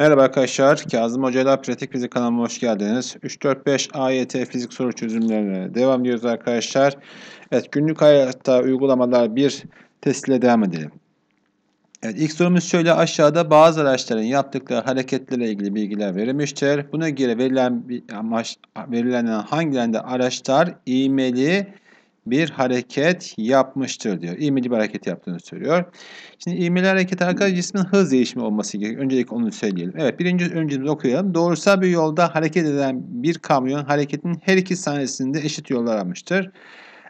Merhaba arkadaşlar, Kazım Hoca ile Pratik Fizik kanalıma hoş geldiniz. 3-4-5 AYT fizik soru çözümlerine devam ediyoruz arkadaşlar. Evet, günlük hayatta uygulamalar bir test ile devam edelim. Evet, ilk sorumuz şöyle aşağıda bazı araçların yaptıkları hareketlere ilgili bilgiler verilmiştir. Buna göre verilen bir amaç, verilen hangilerinde araçlar iğmeli bir hareket yapmıştır diyor. İğmeli bir hareket yaptığını söylüyor. Şimdi ilmeli hareket arkadaşlar cismin hız değişimi olması gerekiyor. Öncelikle onu söyleyelim. Evet birinci öncemizi okuyalım. Doğrusal bir yolda hareket eden bir kamyon hareketin her iki saniyesinde eşit yollar almıştır.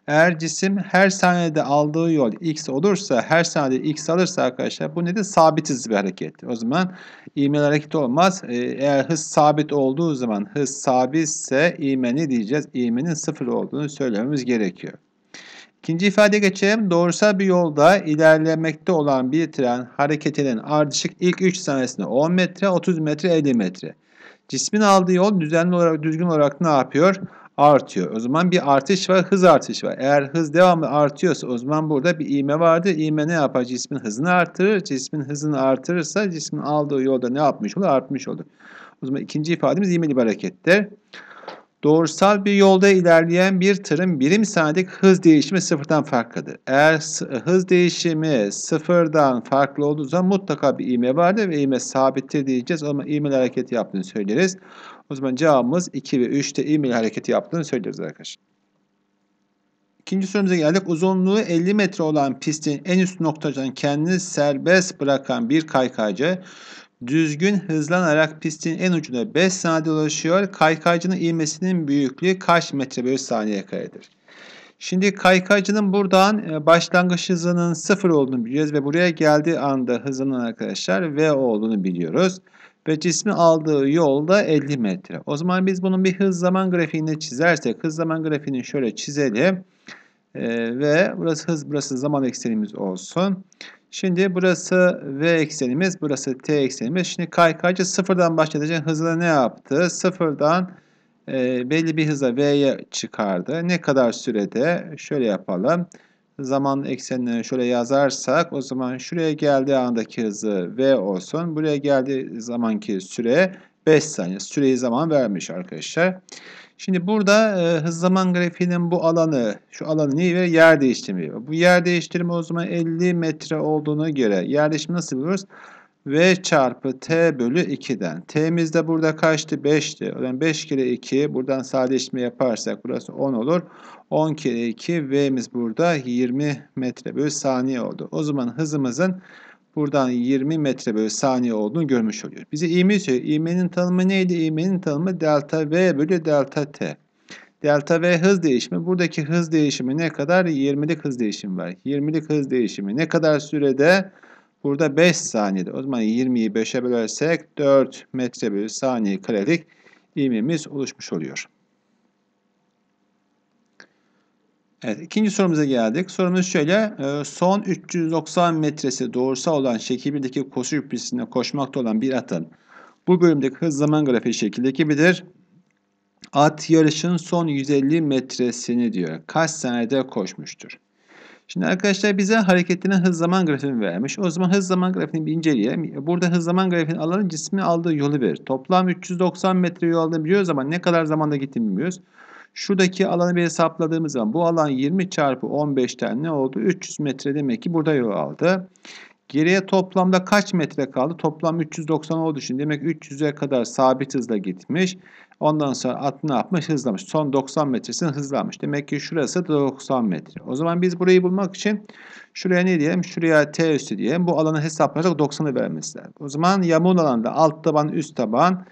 Eğer cisim her saniyede aldığı yol x olursa, her saniyede x alırsa arkadaşlar bu nedir? Sabit Sabitiz bir hareket. O zaman ivmeli hareket olmaz. Ee, eğer hız sabit olduğu zaman hız sabitse ivme ne diyeceğiz? İvmenin sıfır olduğunu söylememiz gerekiyor. İkinci ifade geçelim. Doğrusal bir yolda ilerlemekte olan bir tren hareketinin ardışık ilk 3 saniyesinde 10 metre, 30 metre, 50 metre. Cismin aldığı yol düzenli olarak, düzgün olarak ne yapıyor? Artıyor. O zaman bir artış var, hız artışı var. Eğer hız devamlı artıyorsa o zaman burada bir iğme vardır. İğme ne yapar? Cismin hızını artırır. Cismin hızını artırırsa cismin aldığı yolda ne yapmış olur? Artmış olur. O zaman ikinci ifademiz iğmeli bir harekettir. Doğrusal bir yolda ilerleyen bir tırın birim saniyelik hız değişimi sıfırdan farklıdır. Eğer hız değişimi sıfırdan farklı olduğu zaman mutlaka bir iğme vardır ve iğme sabittir diyeceğiz. Ama iğmeli hareket yaptığını söyleriz. O zaman cevabımız 2 ve 3'te iğmeli hareket yaptığını söyleriz arkadaşlar. İkinci sorumuza geldik. Uzunluğu 50 metre olan pistin en üst noktadan kendini serbest bırakan bir kaykaycı Düzgün hızlanarak pistin en ucuna 5 saniyede ulaşıyor. Kaykaycının ilmesinin büyüklüğü kaç metre bölü saniye karedir? Şimdi kaykaycının buradan e, başlangıç hızının 0 olduğunu biliyoruz ve buraya geldiği anda hızının arkadaşlar V olduğunu biliyoruz. Ve cismi aldığı yolda 50 metre. O zaman biz bunun bir hız zaman grafiğini çizersek hız zaman grafiğini şöyle çizelim. Ee, ve burası hız burası zaman eksenimiz olsun. Şimdi burası V eksenimiz, burası T eksenimiz. Şimdi kaykaycı sıfırdan başlayacak hızla ne yaptı? Sıfırdan e, belli bir hıza V'ye çıkardı. Ne kadar sürede? Şöyle yapalım. Zaman eksenini şöyle yazarsak o zaman şuraya geldiği andaki hızı V olsun. Buraya geldiği zamanki süre 5 saniye süreyi zaman vermiş arkadaşlar. Şimdi burada e, hız zaman grafiğinin bu alanı, şu alanı neyi verir? Yer değiştirme. Bu yer değiştirme o zaman 50 metre olduğunu göre yer değiştirme nasıl buluruz? V çarpı T bölü 2'den. T'miz de burada kaçtı? 5'ti. Yani 5 kere 2. Buradan sadeleştirme yaparsak burası 10 olur. 10 kere 2. V'miz burada 20 metre bölü saniye oldu. O zaman hızımızın buradan 20 metre bölü saniye olduğunu görmüş oluyor. Bize ivme söylüyor. İvmenin tanımı neydi? İvmenin tanımı delta V bölü delta T. Delta V hız değişimi. Buradaki hız değişimi ne kadar? 20'lik hız değişimi var. 20'lik hız değişimi ne kadar sürede? Burada 5 saniyede. O zaman 20'yi 5'e bölersek 4 metre bölü saniye karelik ivmemiz oluşmuş oluyor. Evet, ikinci sorumuza geldik. Sorumuz şöyle. E, son 390 metresi doğrusal olan şekil 1'deki koşu üprisinde koşmakta olan bir atın bu bölümdeki hız zaman grafiği şekilde gibidir. At yarışın son 150 metresini diyor. Kaç saniyede koşmuştur? Şimdi arkadaşlar bize hareketine hız zaman grafiğini vermiş. O zaman hız zaman grafiğini bir inceleyelim. Burada hız zaman grafiğini alanın cismi aldığı yolu verir. Toplam 390 metre yol aldığını biliyoruz ama ne kadar zamanda gittiğini bilmiyoruz. Şuradaki alanı bir hesapladığımız zaman bu alan 20 çarpı 15'ten ne oldu? 300 metre demek ki burada yol aldı. Geriye toplamda kaç metre kaldı? Toplam 390 oldu şimdi. Demek 300'e kadar sabit hızla gitmiş. Ondan sonra at yapmış? Hızlamış. Son 90 metresini hızlamış. Demek ki şurası 90 metre. O zaman biz burayı bulmak için şuraya ne diyelim? Şuraya T üstü diyelim. Bu alanı hesaplayarak 90'ı vermesi lazım. O zaman yamuğun alanda alt taban üst taban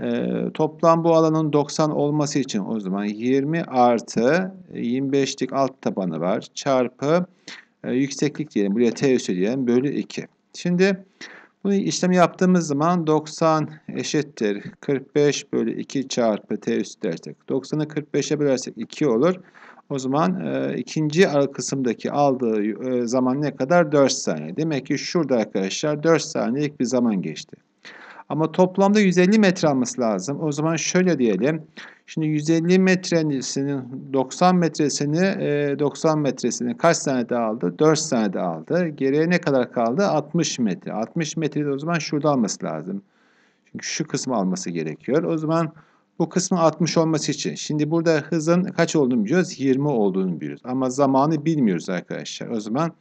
ee, toplam bu alanın 90 olması için o zaman 20 artı 25'lik e, alt tabanı var. Çarpı e, yükseklik diyelim. Buraya T üssü diyelim. Bölü 2. Şimdi bu işlemi yaptığımız zaman 90 eşittir. 45 bölü 2 çarpı T üssü dersek. 90'ı 45'e bölersek 2 olur. O zaman e, ikinci ara kısımdaki aldığı e, zaman ne kadar? 4 saniye. Demek ki şurada arkadaşlar 4 saniyelik bir zaman geçti. Ama toplamda 150 metre alması lazım. O zaman şöyle diyelim. Şimdi 150 metresinin 90 metresini 90 e, metresini kaç de aldı? 4 de aldı. Geriye ne kadar kaldı? 60 metre. 60 metreyi de o zaman şurada alması lazım. Çünkü şu kısmı alması gerekiyor. O zaman bu kısmın 60 olması için. Şimdi burada hızın kaç olduğunu biliyoruz? 20 olduğunu biliyoruz. Ama zamanı bilmiyoruz arkadaşlar. O zaman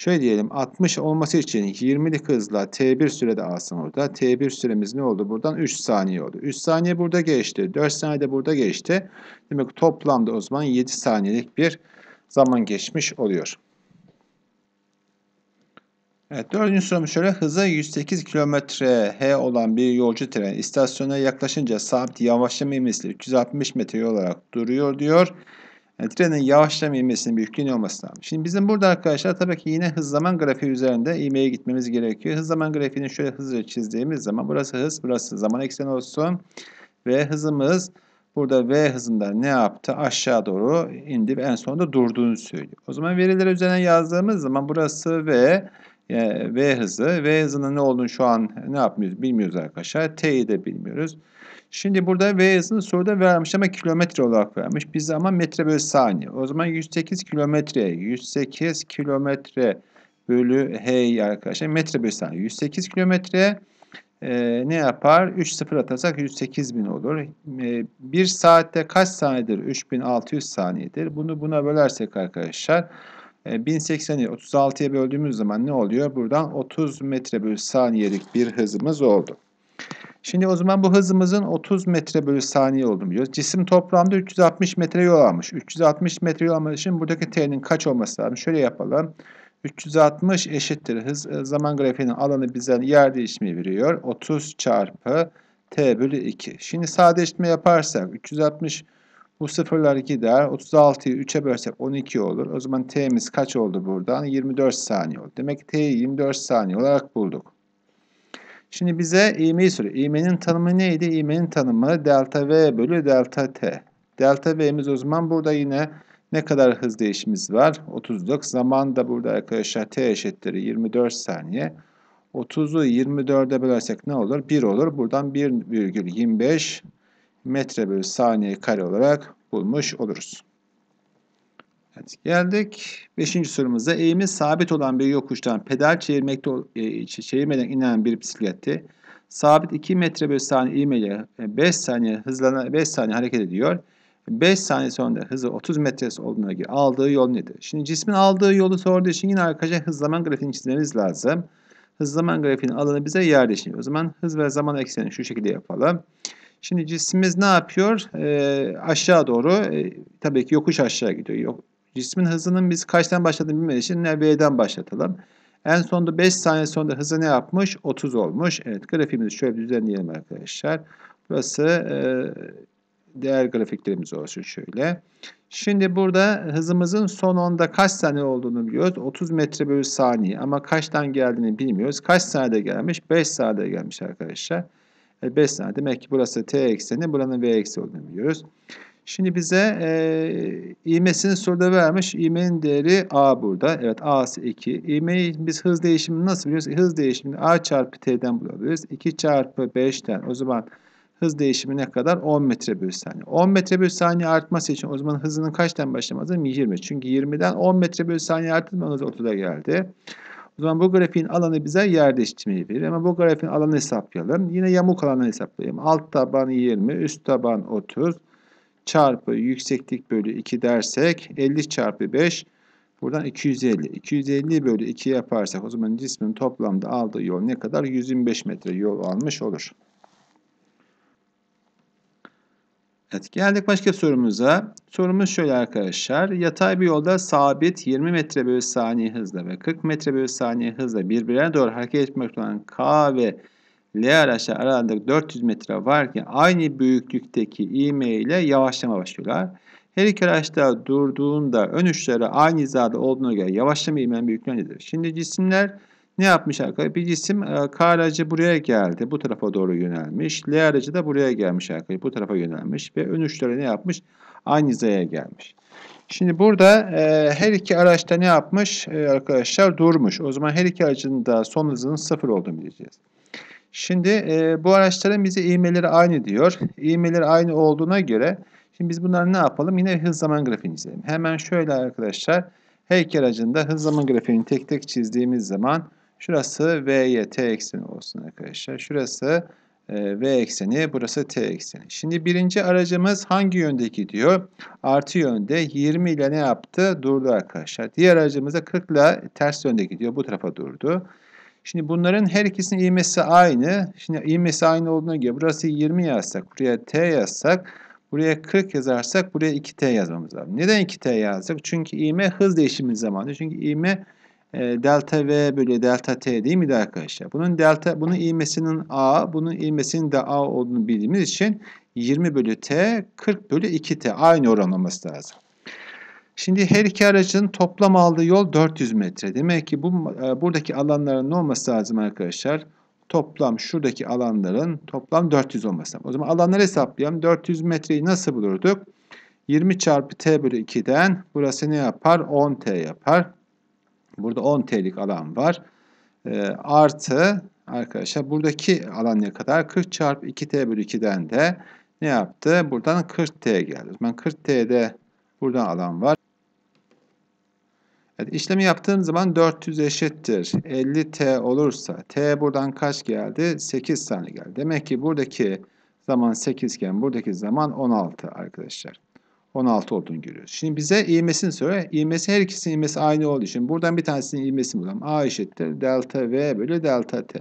Şöyle diyelim 60 olması için 20'lik hızla t1 sürede alsın orada. t1 süremiz ne oldu buradan? 3 saniye oldu. 3 saniye burada geçti. 4 saniye de burada geçti. Demek toplamda o zaman 7 saniyelik bir zaman geçmiş oluyor. Evet, dördüncü sorumuz şöyle. Hıza 108 km h olan bir yolcu tren istasyona yaklaşınca sabit yavaşlama imrisi 360 metre olarak duruyor diyor yani trenin yavaşlama ivmesinin büyüklüğü ne olması lazım? Şimdi bizim burada arkadaşlar tabii ki yine hız zaman grafiği üzerinde ivmeye gitmemiz gerekiyor. Hız zaman grafiğini şöyle hızla çizdiğimiz zaman burası hız, burası zaman ekseni olsun. Ve hızımız burada V hızında ne yaptı? Aşağı doğru indi ve en sonunda durduğunu söylüyor. O zaman veriler üzerine yazdığımız zaman burası V yani ee, v hızı. V hızının ne olduğunu şu an ne yapmıyoruz bilmiyoruz arkadaşlar. T'yi de bilmiyoruz. Şimdi burada V hızını soruda vermiş ama kilometre olarak vermiş. Biz ama metre bölü saniye. O zaman 108 kilometre. 108 kilometre bölü H arkadaşlar. Metre bölü saniye. 108 kilometre e, ne yapar? 3 sıfır atarsak 108 bin olur. E, bir saatte kaç saniyedir? 3600 saniyedir. Bunu buna bölersek arkadaşlar 1080'i ee, 36'ya böldüğümüz zaman ne oluyor? Buradan 30 metre bölü saniyelik bir hızımız oldu. Şimdi o zaman bu hızımızın 30 metre bölü saniye olduğunu biliyoruz. Cisim toplamda 360 metre yol almış. 360 metre yol almış için buradaki t'nin kaç olması lazım? Şöyle yapalım. 360 eşittir hız ee, zaman grafiğinin alanı bize yer değişimi veriyor. 30 çarpı t bölü 2. Şimdi sadeleştirme yaparsak 360 bu sıfırlar gider. 36'yı 3'e bölsek 12 olur. O zaman t'miz kaç oldu buradan? 24 saniye oldu. Demek ki t'yi 24 saniye olarak bulduk. Şimdi bize ivmeyi soruyor. İğmenin tanımı neydi? İğmenin tanımı delta v bölü delta t. Delta v'miz o zaman burada yine ne kadar hız değişimiz var? 30'luk. Zaman da burada arkadaşlar t eşittir 24 saniye. 30'u 24'e bölersek ne olur? 1 olur. Buradan 1,25 metre bölü saniye kare olarak bulmuş oluruz. Evet, geldik. Beşinci sorumuzda eğimi sabit olan bir yokuştan pedal çevirmekte, e, çevirmeden inen bir bisiklette sabit 2 metre bölü saniye ivmeyle 5 e, saniye hızlanan 5 saniye hareket ediyor. 5 saniye sonra hızı 30 metre olduğuna göre aldığı yol nedir? Şimdi cismin aldığı yolu sorduğu için yine arkadaşlar hız zaman grafiğini çizmemiz lazım. Hız zaman grafiğinin alanı bize yerleşiyor. O zaman hız ve zaman ekseni şu şekilde yapalım. Şimdi cismimiz ne yapıyor? E, aşağı doğru e, tabii ki yokuş aşağı gidiyor. Yok, cismin hızının biz kaçtan başladığını bilmediği için V'den başlatalım. En sonunda 5 saniye sonunda hızı ne yapmış? 30 olmuş. Evet grafiğimizi şöyle düzenleyelim arkadaşlar. Burası e, değer grafiklerimiz olsun şöyle. Şimdi burada hızımızın son onda kaç saniye olduğunu biliyoruz. 30 metre bölü saniye ama kaçtan geldiğini bilmiyoruz. Kaç saniyede gelmiş? 5 saniyede gelmiş arkadaşlar. 5 e, saniye. Demek ki burası t ekseni, buranın v eksi olduğunu biliyoruz. Şimdi bize e, ivmesini soruda vermiş. İğmenin değeri a burada. Evet a'sı 2. İğmeyi biz hız değişimini nasıl biliyoruz? Hız değişimini a çarpı t'den bulabiliriz. 2 çarpı 5'ten o zaman hız değişimi ne kadar? 10 metre bölü saniye. 10 metre bölü saniye artması için o zaman hızının kaçtan başlaması? 20. Çünkü 20'den 10 metre bölü saniye arttırmanız 30'a geldi. O zaman bu grafiğin alanı bize yer değiştirmeyi verir. Ama bu grafiğin alanı hesaplayalım. Yine yamuk alanı hesaplayalım. Alt taban 20, üst taban 30 çarpı yükseklik bölü 2 dersek 50 çarpı 5 buradan 250. 250 bölü 2 yaparsak o zaman cismin toplamda aldığı yol ne kadar? 125 metre yol almış olur. Evet, geldik başka sorumuza. Sorumuz şöyle arkadaşlar. Yatay bir yolda sabit 20 metre bölü saniye hızla ve 40 metre bölü saniye hızla birbirine doğru hareket etmek olan K ve L araçlar aralarında 400 metre varken aynı büyüklükteki ivme ile yavaşlama başlıyorlar. Her iki araçta durduğunda ön uçları aynı hizada olduğuna göre yavaşlama ivmenin büyüklüğü nedir? Şimdi cisimler ne yapmış arkadaşlar? Bir cisim e, K aracı buraya geldi. Bu tarafa doğru yönelmiş. L aracı da buraya gelmiş arkadaşlar. Bu tarafa yönelmiş. Ve ön uçları ne yapmış? Aynı hizaya gelmiş. Şimdi burada e, her iki araçta ne yapmış? E, arkadaşlar durmuş. O zaman her iki aracın da son hızının sıfır olduğunu bileceğiz. Şimdi e, bu araçların bize ivmeleri aynı diyor. İvmeleri aynı olduğuna göre şimdi biz bunları ne yapalım? Yine hız zaman grafiğini çizelim. Hemen şöyle arkadaşlar her iki aracın da hız zaman grafiğini tek tek çizdiğimiz zaman Şurası V'ye T ekseni olsun arkadaşlar. Şurası e, V ekseni, burası T ekseni. Şimdi birinci aracımız hangi yönde gidiyor? Artı yönde 20 ile ne yaptı? Durdu arkadaşlar. Diğer aracımız da 40 ile ters yönde gidiyor. Bu tarafa durdu. Şimdi bunların her ikisinin ivmesi aynı. Şimdi ivmesi aynı olduğuna göre burası 20 yazsak, buraya T yazsak, buraya 40 yazarsak buraya 2T yazmamız lazım. Neden 2T yazdık? Çünkü ivme hız değişimi zamanı. Çünkü ivme e, delta V bölü delta T değil miydi arkadaşlar? Bunun delta, bunun ilmesinin A, bunun ilmesinin de A olduğunu bildiğimiz için 20 bölü T, 40 bölü 2T aynı oran olması lazım. Şimdi her iki aracın toplam aldığı yol 400 metre. Demek ki bu e, buradaki alanların ne olması lazım arkadaşlar? Toplam şuradaki alanların toplam 400 olması lazım. O zaman alanları hesaplayalım. 400 metreyi nasıl bulurduk? 20 çarpı t bölü 2'den burası ne yapar? 10t yapar burada 10 TL'lik alan var. E, artı arkadaşlar buradaki alan ne kadar? 40 çarpı 2T bölü 2'den de ne yaptı? Buradan 40T geldi. Ben 40T'de buradan alan var. Evet, işlemi yaptığım zaman 400 eşittir. 50T olursa T buradan kaç geldi? 8 saniye geldi. Demek ki buradaki zaman 8 iken buradaki zaman 16 arkadaşlar. 16 olduğunu görüyoruz. Şimdi bize ivmesini söyle. İvmesi her ikisinin ivmesi aynı olduğu için buradan bir tanesinin ivmesini bulalım. A eşittir delta V bölü delta T.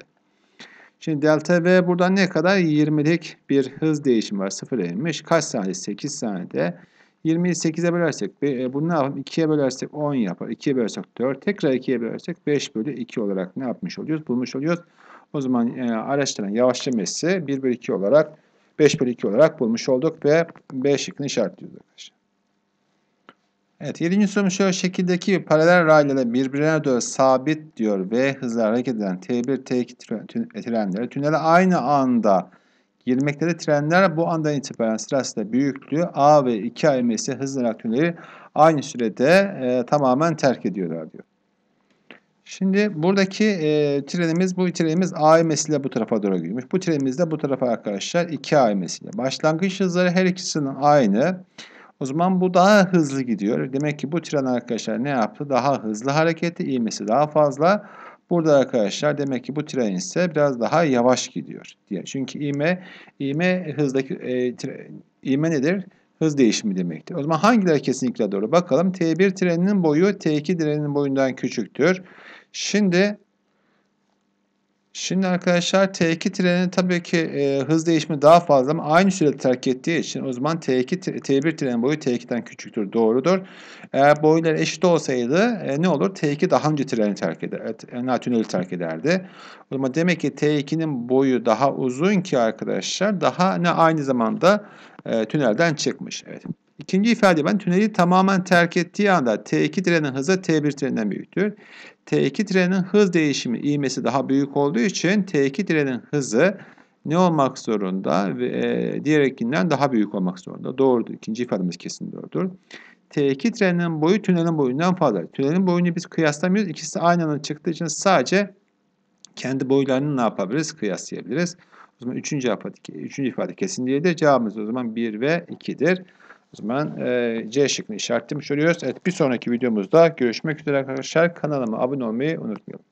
Şimdi delta V buradan ne kadar? 20'lik bir hız değişimi var. 0'a inmiş. Kaç saniye? 8 saniyede. 20'yi 8'e bölersek, e, bunu ne yapalım? 2'ye bölersek 10 yapar. 2'ye bölersek 4. Tekrar 2'ye bölersek 5 bölü 2 olarak ne yapmış oluyoruz? Bulmuş oluyoruz. O zaman e, araçların yavaşlaması 1 bölü 2 olarak 5 bölü 2 olarak bulmuş olduk ve B şıkkını işaretliyoruz arkadaşlar. Evet 7. sorumuz şöyle şekildeki paralel raylara birbirine doğru sabit diyor ve hızla hareket eden T1, T2 e, trenleri tünele aynı anda girmektedir. trenler bu andan itibaren sırasında büyüklüğü A ve 2 AMS hızlanarak tüneli aynı sürede e, tamamen terk ediyorlar diyor. Şimdi buradaki e, trenimiz bu trenimiz A ile bu tarafa doğru girmiş. Bu trenimiz de bu tarafa arkadaşlar 2 A ile. Başlangıç hızları her ikisinin aynı. O zaman bu daha hızlı gidiyor. Demek ki bu tren arkadaşlar ne yaptı? Daha hızlı hareketi, ivmesi daha fazla. Burada arkadaşlar demek ki bu tren ise biraz daha yavaş gidiyor diye. Çünkü ivme ivme hızdaki e, tre, ivme nedir? Hız değişimi demektir. O zaman hangileri kesinlikle doğru? Bakalım T1 treninin boyu T2 trenin boyundan küçüktür. Şimdi Şimdi arkadaşlar T2 treni tabii ki e, hız değişimi daha fazla ama aynı sürede terk ettiği için o zaman T2 T1 trenin boyu T2'den küçüktür. Doğrudur. Eğer boylar eşit olsaydı e, ne olur? T2 daha önce treni terk eder. Yani e, tüneli terk ederdi. O zaman demek ki T2'nin boyu daha uzun ki arkadaşlar daha ne aynı zamanda e, tünelden çıkmış. Evet. İkinci ifade ben tüneli tamamen terk ettiği anda T2 trenin hızı T1 treninden büyüktür. T2 trenin hız değişimi iğmesi daha büyük olduğu için T2 trenin hızı ne olmak zorunda? E, diğer ekinden daha büyük olmak zorunda. Doğrudur. İkinci ifademiz kesin doğrudur. T2 trenin boyu tünelin boyundan fazla. Tünelin boyunu biz kıyaslamıyoruz. İkisi aynı anda çıktığı için sadece kendi boylarını ne yapabiliriz? Kıyaslayabiliriz. O zaman üçüncü üçüncü ifade kesin değildir. Cevabımız o zaman 1 ve 2'dir zaman e, C şıkkını işaretlemiş oluyoruz. Evet bir sonraki videomuzda görüşmek üzere arkadaşlar. Kanalıma abone olmayı unutmayalım.